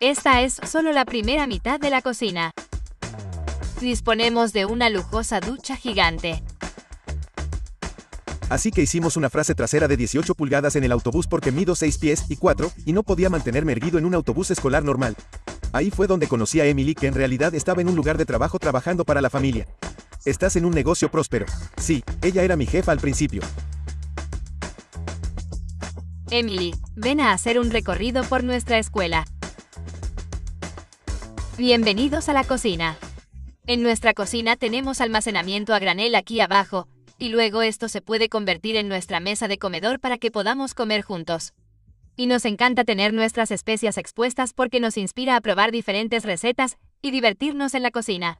Esta es solo la primera mitad de la cocina. Disponemos de una lujosa ducha gigante. Así que hicimos una frase trasera de 18 pulgadas en el autobús porque mido 6 pies y 4, y no podía mantenerme erguido en un autobús escolar normal. Ahí fue donde conocí a Emily que en realidad estaba en un lugar de trabajo trabajando para la familia. Estás en un negocio próspero. Sí, ella era mi jefa al principio. Emily, ven a hacer un recorrido por nuestra escuela. Bienvenidos a la cocina. En nuestra cocina tenemos almacenamiento a granel aquí abajo, y luego esto se puede convertir en nuestra mesa de comedor para que podamos comer juntos. Y nos encanta tener nuestras especias expuestas porque nos inspira a probar diferentes recetas y divertirnos en la cocina.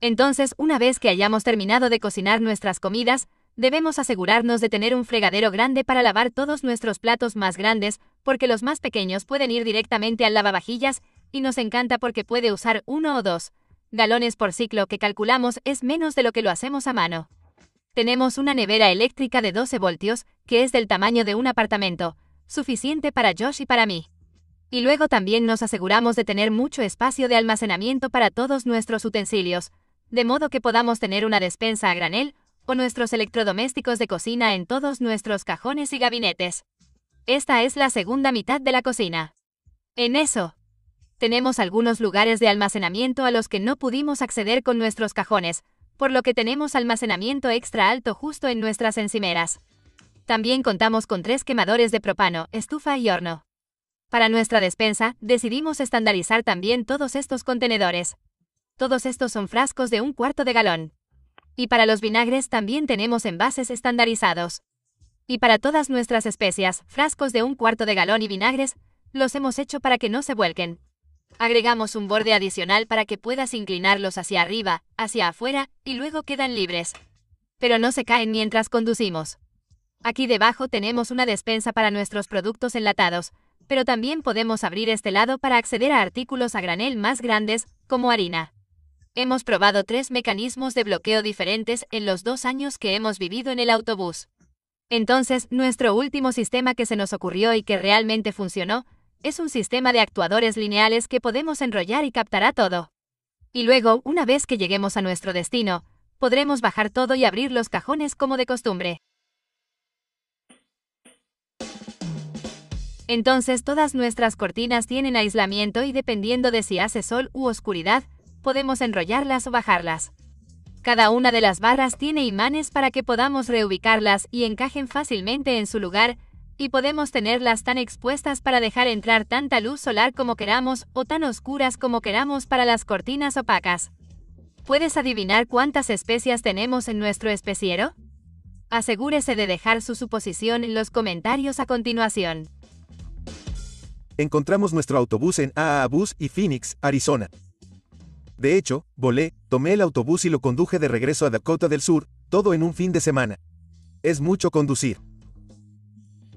Entonces, una vez que hayamos terminado de cocinar nuestras comidas, debemos asegurarnos de tener un fregadero grande para lavar todos nuestros platos más grandes, porque los más pequeños pueden ir directamente al lavavajillas y nos encanta porque puede usar uno o dos galones por ciclo que calculamos es menos de lo que lo hacemos a mano. Tenemos una nevera eléctrica de 12 voltios, que es del tamaño de un apartamento, suficiente para Josh y para mí. Y luego también nos aseguramos de tener mucho espacio de almacenamiento para todos nuestros utensilios, de modo que podamos tener una despensa a granel o nuestros electrodomésticos de cocina en todos nuestros cajones y gabinetes. Esta es la segunda mitad de la cocina. En eso, tenemos algunos lugares de almacenamiento a los que no pudimos acceder con nuestros cajones, por lo que tenemos almacenamiento extra alto justo en nuestras encimeras. También contamos con tres quemadores de propano, estufa y horno. Para nuestra despensa, decidimos estandarizar también todos estos contenedores. Todos estos son frascos de un cuarto de galón. Y para los vinagres también tenemos envases estandarizados. Y para todas nuestras especias, frascos de un cuarto de galón y vinagres, los hemos hecho para que no se vuelquen, Agregamos un borde adicional para que puedas inclinarlos hacia arriba, hacia afuera, y luego quedan libres. Pero no se caen mientras conducimos. Aquí debajo tenemos una despensa para nuestros productos enlatados, pero también podemos abrir este lado para acceder a artículos a granel más grandes, como harina. Hemos probado tres mecanismos de bloqueo diferentes en los dos años que hemos vivido en el autobús. Entonces, nuestro último sistema que se nos ocurrió y que realmente funcionó, es un sistema de actuadores lineales que podemos enrollar y captará todo. Y luego, una vez que lleguemos a nuestro destino, podremos bajar todo y abrir los cajones como de costumbre. Entonces todas nuestras cortinas tienen aislamiento y dependiendo de si hace sol u oscuridad, podemos enrollarlas o bajarlas. Cada una de las barras tiene imanes para que podamos reubicarlas y encajen fácilmente en su lugar y podemos tenerlas tan expuestas para dejar entrar tanta luz solar como queramos o tan oscuras como queramos para las cortinas opacas. ¿Puedes adivinar cuántas especias tenemos en nuestro especiero? Asegúrese de dejar su suposición en los comentarios a continuación. Encontramos nuestro autobús en AA Bus y Phoenix, Arizona. De hecho, volé, tomé el autobús y lo conduje de regreso a Dakota del Sur, todo en un fin de semana. Es mucho conducir.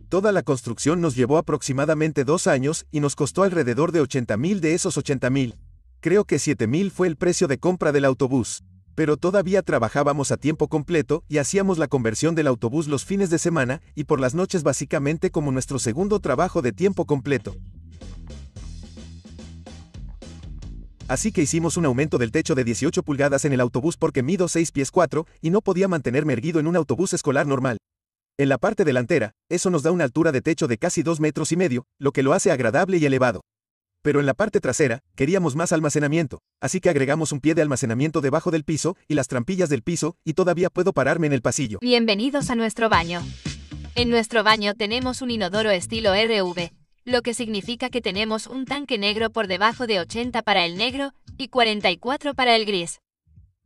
Toda la construcción nos llevó aproximadamente dos años y nos costó alrededor de 80.000. mil de esos 80.000, mil. Creo que 7.000 fue el precio de compra del autobús. Pero todavía trabajábamos a tiempo completo y hacíamos la conversión del autobús los fines de semana y por las noches básicamente como nuestro segundo trabajo de tiempo completo. así que hicimos un aumento del techo de 18 pulgadas en el autobús porque mido 6 pies 4 y no podía mantenerme erguido en un autobús escolar normal. En la parte delantera, eso nos da una altura de techo de casi 2 metros y medio, lo que lo hace agradable y elevado. Pero en la parte trasera, queríamos más almacenamiento, así que agregamos un pie de almacenamiento debajo del piso y las trampillas del piso, y todavía puedo pararme en el pasillo. Bienvenidos a nuestro baño. En nuestro baño tenemos un inodoro estilo RV, lo que significa que tenemos un tanque negro por debajo de 80 para el negro y 44 para el gris.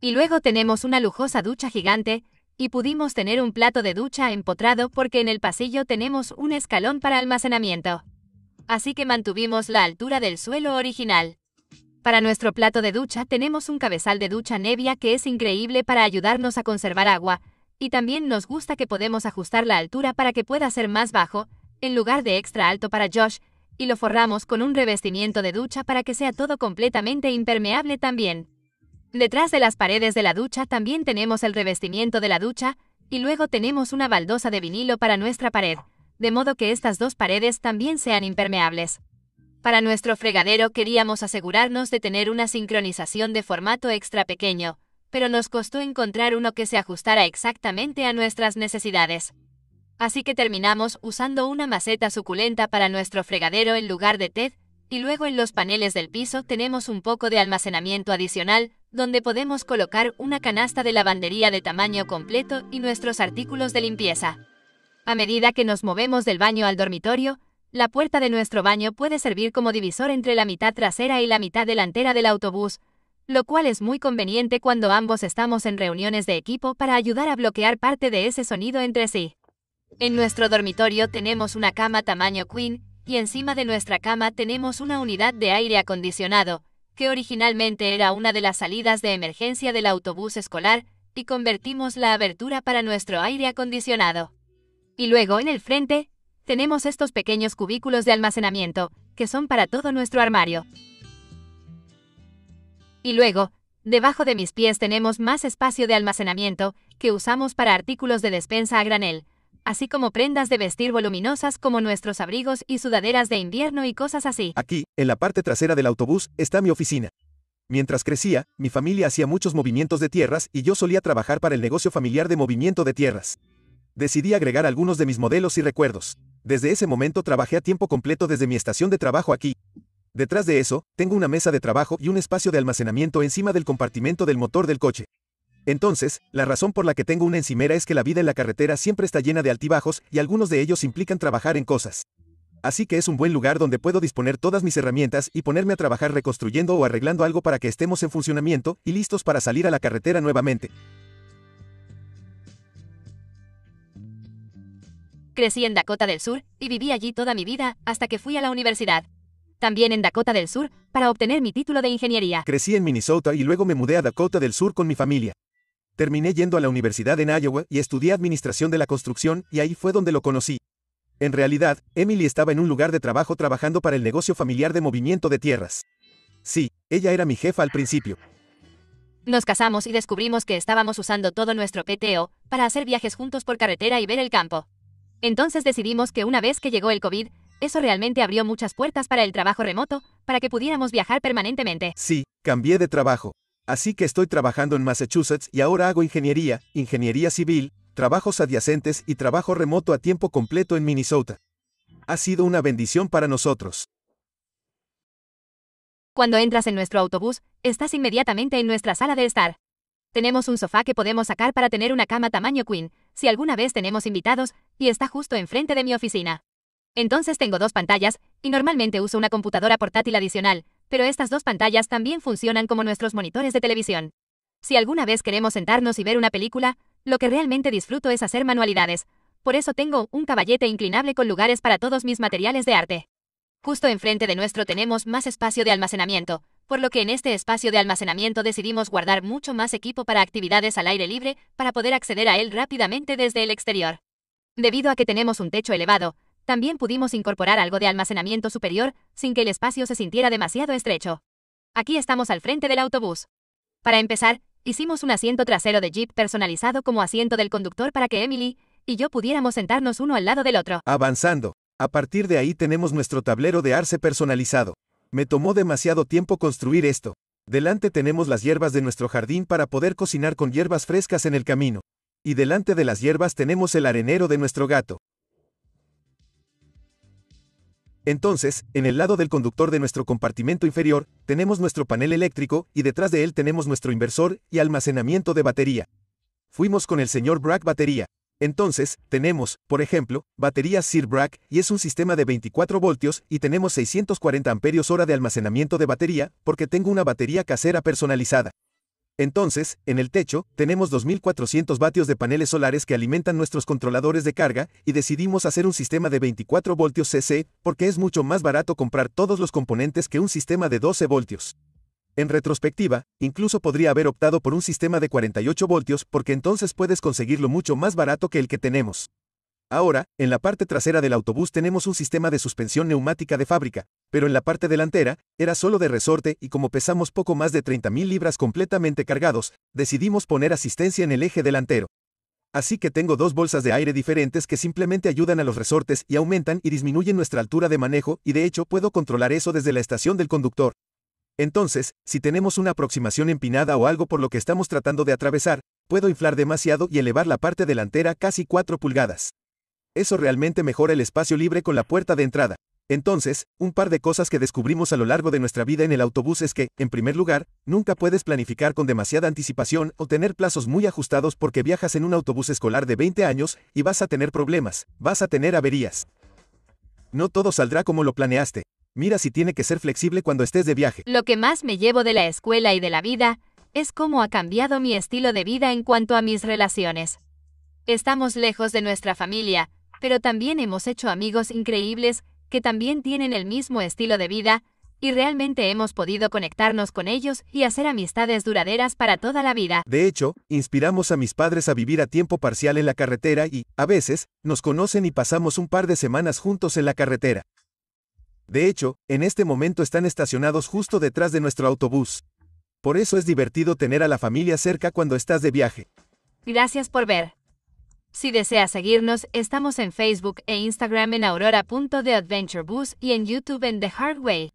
Y luego tenemos una lujosa ducha gigante, y pudimos tener un plato de ducha empotrado porque en el pasillo tenemos un escalón para almacenamiento. Así que mantuvimos la altura del suelo original. Para nuestro plato de ducha tenemos un cabezal de ducha Nevia que es increíble para ayudarnos a conservar agua, y también nos gusta que podemos ajustar la altura para que pueda ser más bajo, en lugar de extra alto para Josh, y lo forramos con un revestimiento de ducha para que sea todo completamente impermeable también. Detrás de las paredes de la ducha también tenemos el revestimiento de la ducha, y luego tenemos una baldosa de vinilo para nuestra pared, de modo que estas dos paredes también sean impermeables. Para nuestro fregadero queríamos asegurarnos de tener una sincronización de formato extra pequeño, pero nos costó encontrar uno que se ajustara exactamente a nuestras necesidades. Así que terminamos usando una maceta suculenta para nuestro fregadero en lugar de TED, y luego en los paneles del piso tenemos un poco de almacenamiento adicional donde podemos colocar una canasta de lavandería de tamaño completo y nuestros artículos de limpieza. A medida que nos movemos del baño al dormitorio, la puerta de nuestro baño puede servir como divisor entre la mitad trasera y la mitad delantera del autobús, lo cual es muy conveniente cuando ambos estamos en reuniones de equipo para ayudar a bloquear parte de ese sonido entre sí. En nuestro dormitorio tenemos una cama tamaño queen, y encima de nuestra cama tenemos una unidad de aire acondicionado, que originalmente era una de las salidas de emergencia del autobús escolar, y convertimos la abertura para nuestro aire acondicionado. Y luego en el frente, tenemos estos pequeños cubículos de almacenamiento, que son para todo nuestro armario. Y luego, debajo de mis pies tenemos más espacio de almacenamiento, que usamos para artículos de despensa a granel, así como prendas de vestir voluminosas como nuestros abrigos y sudaderas de invierno y cosas así. Aquí, en la parte trasera del autobús, está mi oficina. Mientras crecía, mi familia hacía muchos movimientos de tierras y yo solía trabajar para el negocio familiar de movimiento de tierras. Decidí agregar algunos de mis modelos y recuerdos. Desde ese momento trabajé a tiempo completo desde mi estación de trabajo aquí. Detrás de eso, tengo una mesa de trabajo y un espacio de almacenamiento encima del compartimento del motor del coche. Entonces, la razón por la que tengo una encimera es que la vida en la carretera siempre está llena de altibajos y algunos de ellos implican trabajar en cosas. Así que es un buen lugar donde puedo disponer todas mis herramientas y ponerme a trabajar reconstruyendo o arreglando algo para que estemos en funcionamiento y listos para salir a la carretera nuevamente. Crecí en Dakota del Sur y viví allí toda mi vida hasta que fui a la universidad. También en Dakota del Sur para obtener mi título de ingeniería. Crecí en Minnesota y luego me mudé a Dakota del Sur con mi familia. Terminé yendo a la universidad en Iowa y estudié administración de la construcción, y ahí fue donde lo conocí. En realidad, Emily estaba en un lugar de trabajo trabajando para el negocio familiar de movimiento de tierras. Sí, ella era mi jefa al principio. Nos casamos y descubrimos que estábamos usando todo nuestro PTO para hacer viajes juntos por carretera y ver el campo. Entonces decidimos que una vez que llegó el COVID, eso realmente abrió muchas puertas para el trabajo remoto, para que pudiéramos viajar permanentemente. Sí, cambié de trabajo. Así que estoy trabajando en Massachusetts y ahora hago ingeniería, ingeniería civil, trabajos adyacentes y trabajo remoto a tiempo completo en Minnesota. Ha sido una bendición para nosotros. Cuando entras en nuestro autobús, estás inmediatamente en nuestra sala de estar. Tenemos un sofá que podemos sacar para tener una cama tamaño queen, si alguna vez tenemos invitados, y está justo enfrente de mi oficina. Entonces tengo dos pantallas, y normalmente uso una computadora portátil adicional, pero estas dos pantallas también funcionan como nuestros monitores de televisión. Si alguna vez queremos sentarnos y ver una película, lo que realmente disfruto es hacer manualidades. Por eso tengo un caballete inclinable con lugares para todos mis materiales de arte. Justo enfrente de nuestro tenemos más espacio de almacenamiento, por lo que en este espacio de almacenamiento decidimos guardar mucho más equipo para actividades al aire libre, para poder acceder a él rápidamente desde el exterior. Debido a que tenemos un techo elevado, también pudimos incorporar algo de almacenamiento superior, sin que el espacio se sintiera demasiado estrecho. Aquí estamos al frente del autobús. Para empezar, hicimos un asiento trasero de Jeep personalizado como asiento del conductor para que Emily y yo pudiéramos sentarnos uno al lado del otro. Avanzando. A partir de ahí tenemos nuestro tablero de arce personalizado. Me tomó demasiado tiempo construir esto. Delante tenemos las hierbas de nuestro jardín para poder cocinar con hierbas frescas en el camino. Y delante de las hierbas tenemos el arenero de nuestro gato. Entonces, en el lado del conductor de nuestro compartimento inferior, tenemos nuestro panel eléctrico y detrás de él tenemos nuestro inversor y almacenamiento de batería. Fuimos con el señor Brack Batería. Entonces, tenemos, por ejemplo, baterías Sir Brack y es un sistema de 24 voltios y tenemos 640 amperios hora de almacenamiento de batería porque tengo una batería casera personalizada. Entonces, en el techo, tenemos 2.400 vatios de paneles solares que alimentan nuestros controladores de carga y decidimos hacer un sistema de 24 voltios CC porque es mucho más barato comprar todos los componentes que un sistema de 12 voltios. En retrospectiva, incluso podría haber optado por un sistema de 48 voltios porque entonces puedes conseguirlo mucho más barato que el que tenemos. Ahora, en la parte trasera del autobús tenemos un sistema de suspensión neumática de fábrica, pero en la parte delantera, era solo de resorte y como pesamos poco más de 30.000 libras completamente cargados, decidimos poner asistencia en el eje delantero. Así que tengo dos bolsas de aire diferentes que simplemente ayudan a los resortes y aumentan y disminuyen nuestra altura de manejo y de hecho puedo controlar eso desde la estación del conductor. Entonces, si tenemos una aproximación empinada o algo por lo que estamos tratando de atravesar, puedo inflar demasiado y elevar la parte delantera casi 4 pulgadas. Eso realmente mejora el espacio libre con la puerta de entrada. Entonces, un par de cosas que descubrimos a lo largo de nuestra vida en el autobús es que, en primer lugar, nunca puedes planificar con demasiada anticipación o tener plazos muy ajustados porque viajas en un autobús escolar de 20 años y vas a tener problemas, vas a tener averías. No todo saldrá como lo planeaste. Mira si tiene que ser flexible cuando estés de viaje. Lo que más me llevo de la escuela y de la vida es cómo ha cambiado mi estilo de vida en cuanto a mis relaciones. Estamos lejos de nuestra familia, pero también hemos hecho amigos increíbles que también tienen el mismo estilo de vida, y realmente hemos podido conectarnos con ellos y hacer amistades duraderas para toda la vida. De hecho, inspiramos a mis padres a vivir a tiempo parcial en la carretera y, a veces, nos conocen y pasamos un par de semanas juntos en la carretera. De hecho, en este momento están estacionados justo detrás de nuestro autobús. Por eso es divertido tener a la familia cerca cuando estás de viaje. Gracias por ver. Si desea seguirnos, estamos en Facebook e Instagram en aurora.theadventurebus y en YouTube en The Hard Way.